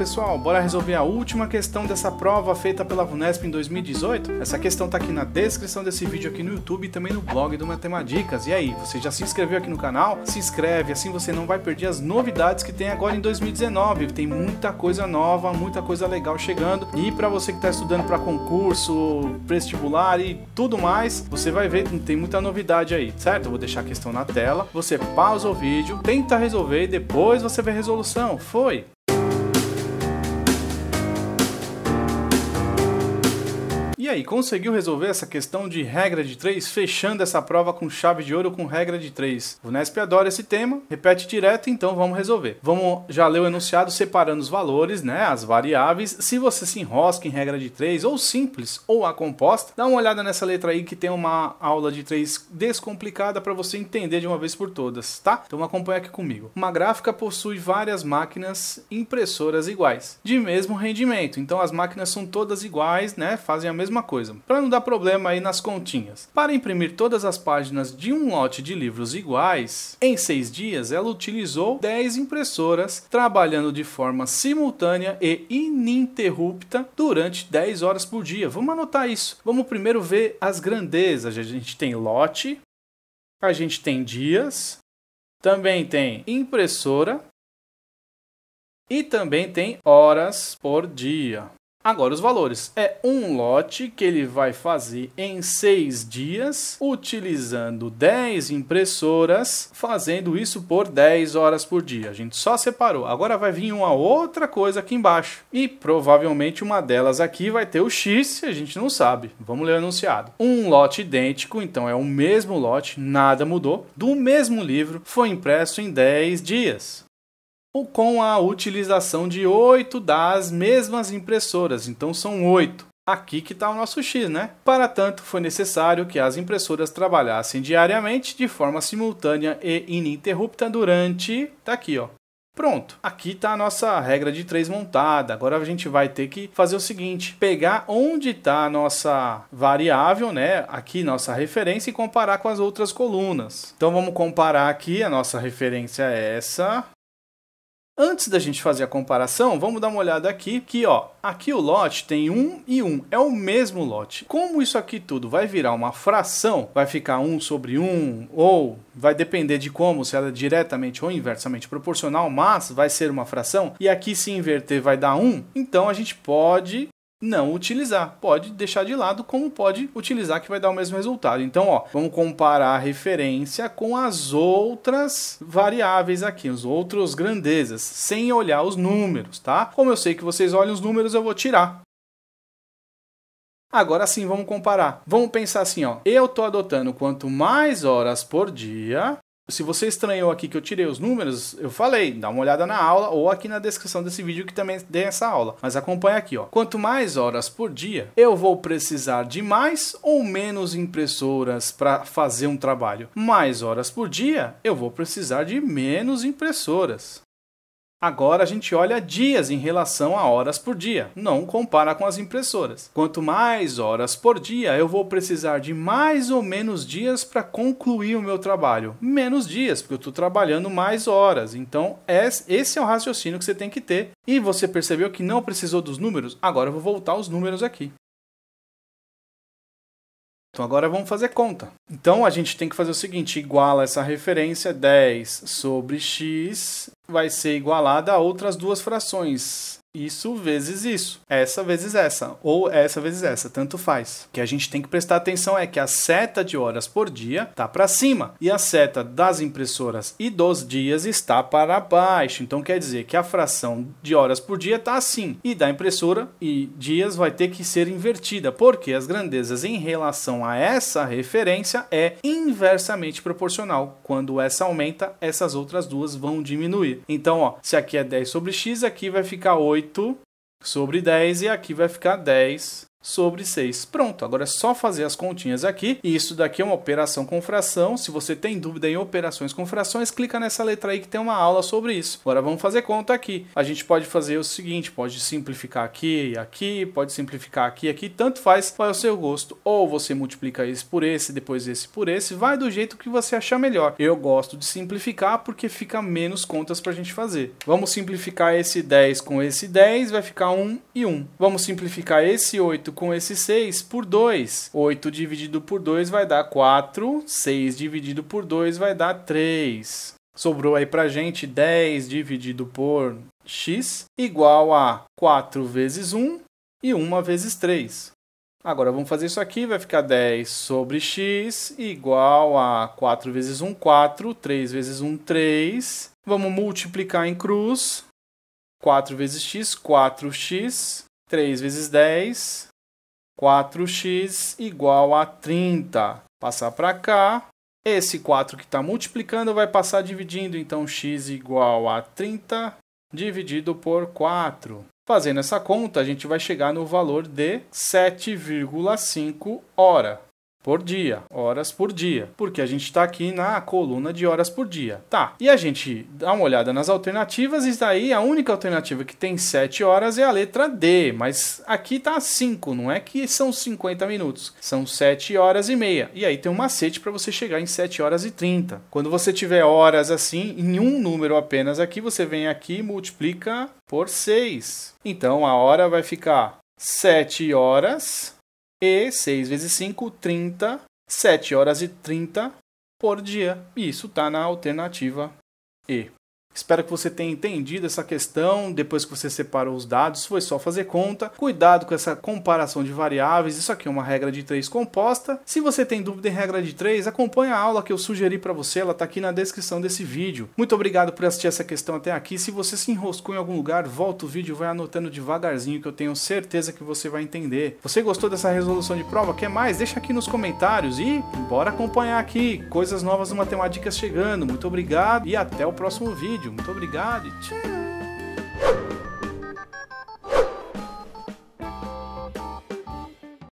pessoal, bora resolver a última questão dessa prova feita pela VUNESP em 2018? Essa questão tá aqui na descrição desse vídeo aqui no YouTube e também no blog do Matemadicas. E aí, você já se inscreveu aqui no canal? Se inscreve, assim você não vai perder as novidades que tem agora em 2019. Tem muita coisa nova, muita coisa legal chegando. E para você que tá estudando para concurso, vestibular e tudo mais, você vai ver que tem muita novidade aí, certo? Eu vou deixar a questão na tela, você pausa o vídeo, tenta resolver e depois você vê a resolução. Foi! aí, conseguiu resolver essa questão de regra de 3, fechando essa prova com chave de ouro com regra de 3? O Nesp adora esse tema, repete direto, então vamos resolver. Vamos já ler o enunciado separando os valores, né, as variáveis. Se você se enrosca em regra de 3, ou simples, ou a composta, dá uma olhada nessa letra aí que tem uma aula de 3 descomplicada para você entender de uma vez por todas, tá? Então acompanha aqui comigo. Uma gráfica possui várias máquinas impressoras iguais, de mesmo rendimento. Então as máquinas são todas iguais, né, fazem a mesma mesma coisa, para não dar problema aí nas continhas. Para imprimir todas as páginas de um lote de livros iguais, em seis dias ela utilizou 10 impressoras, trabalhando de forma simultânea e ininterrupta durante 10 horas por dia. Vamos anotar isso. Vamos primeiro ver as grandezas. A gente tem lote, a gente tem dias, também tem impressora e também tem horas por dia. Agora os valores. É um lote que ele vai fazer em seis dias, utilizando 10 impressoras, fazendo isso por 10 horas por dia. A gente só separou. Agora vai vir uma outra coisa aqui embaixo. E provavelmente uma delas aqui vai ter o X, se a gente não sabe. Vamos ler o anunciado. Um lote idêntico, então é o mesmo lote, nada mudou, do mesmo livro, foi impresso em 10 dias ou com a utilização de oito das mesmas impressoras, então são oito. Aqui que está o nosso X, né? Para tanto, foi necessário que as impressoras trabalhassem diariamente de forma simultânea e ininterrupta durante. Tá aqui, ó. Pronto, aqui está a nossa regra de três montada. Agora a gente vai ter que fazer o seguinte: pegar onde está a nossa variável, né? Aqui nossa referência e comparar com as outras colunas. Então vamos comparar aqui, a nossa referência é essa. Antes da gente fazer a comparação, vamos dar uma olhada aqui, que ó, aqui o lote tem 1 um e 1, um, é o mesmo lote. Como isso aqui tudo vai virar uma fração, vai ficar 1 um sobre 1, ou vai depender de como, se ela é diretamente ou inversamente proporcional, mas vai ser uma fração, e aqui se inverter vai dar 1, então a gente pode não utilizar. Pode deixar de lado, como pode utilizar, que vai dar o mesmo resultado. Então, ó, vamos comparar a referência com as outras variáveis aqui, os outros grandezas, sem olhar os números, tá? Como eu sei que vocês olham os números, eu vou tirar. Agora sim, vamos comparar. Vamos pensar assim, ó. Eu estou adotando quanto mais horas por dia, se você estranhou aqui que eu tirei os números, eu falei, dá uma olhada na aula ou aqui na descrição desse vídeo que também tem essa aula. Mas acompanha aqui, ó. Quanto mais horas por dia, eu vou precisar de mais ou menos impressoras para fazer um trabalho. Mais horas por dia, eu vou precisar de menos impressoras. Agora a gente olha dias em relação a horas por dia, não compara com as impressoras. Quanto mais horas por dia, eu vou precisar de mais ou menos dias para concluir o meu trabalho. Menos dias, porque eu estou trabalhando mais horas. Então, esse é o raciocínio que você tem que ter. E você percebeu que não precisou dos números? Agora eu vou voltar os números aqui. Então agora vamos fazer conta. Então a gente tem que fazer o seguinte, iguala essa referência, 10 sobre x vai ser igualada a outras duas frações, isso vezes isso, essa vezes essa, ou essa vezes essa, tanto faz. O que a gente tem que prestar atenção é que a seta de horas por dia está para cima e a seta das impressoras e dos dias está para baixo. Então quer dizer que a fração de horas por dia está assim e da impressora e dias vai ter que ser invertida, porque as grandezas em relação a essa referência é inversamente proporcional. Quando essa aumenta, essas outras duas vão diminuir. Então, ó, se aqui é 10 sobre x, aqui vai ficar 8 8 sobre 10 e aqui vai ficar 10 sobre 6. Pronto, agora é só fazer as continhas aqui. E isso daqui é uma operação com fração. Se você tem dúvida em operações com frações, clica nessa letra aí que tem uma aula sobre isso. Agora vamos fazer conta aqui. A gente pode fazer o seguinte, pode simplificar aqui e aqui, pode simplificar aqui e aqui, tanto faz, é o seu gosto. Ou você multiplica esse por esse, depois esse por esse, vai do jeito que você achar melhor. Eu gosto de simplificar porque fica menos contas para a gente fazer. Vamos simplificar esse 10 com esse 10, vai ficar 1 e 1. Vamos simplificar esse 8 8 com esse 6 por 2. 8 dividido por 2 vai dar 4. 6 dividido por 2 vai dar 3. Sobrou aí pra gente 10 dividido por x igual a 4 vezes 1 e 1 vezes 3. Agora vamos fazer isso aqui, vai ficar 10 sobre x igual a 4 vezes 1, 4, 3 vezes 1, 3. Vamos multiplicar em cruz. 4 vezes x, 4x, 3 vezes 10, 4x igual a 30. Passar para cá. Esse 4 que está multiplicando vai passar dividindo, então x igual a 30 dividido por 4. Fazendo essa conta, a gente vai chegar no valor de 7,5 hora por dia, horas por dia, porque a gente está aqui na coluna de horas por dia. Tá, e a gente dá uma olhada nas alternativas, e daí a única alternativa que tem 7 horas é a letra D, mas aqui tá 5, não é que são 50 minutos, são 7 horas e meia. E aí tem um macete para você chegar em 7 horas e 30. Quando você tiver horas assim, em um número apenas aqui, você vem aqui e multiplica por 6. Então a hora vai ficar 7 horas e 6 vezes 5, 30, 7 horas e 30 por dia. E isso está na alternativa E. Espero que você tenha entendido essa questão. Depois que você separou os dados, foi só fazer conta. Cuidado com essa comparação de variáveis. Isso aqui é uma regra de 3 composta. Se você tem dúvida em regra de 3, acompanhe a aula que eu sugeri para você. Ela está aqui na descrição desse vídeo. Muito obrigado por assistir essa questão até aqui. Se você se enroscou em algum lugar, volta o vídeo e vai anotando devagarzinho que eu tenho certeza que você vai entender. Você gostou dessa resolução de prova? Quer mais? Deixa aqui nos comentários e bora acompanhar aqui. Coisas novas do Matemática chegando. Muito obrigado e até o próximo vídeo vídeo. Muito obrigado e tchau!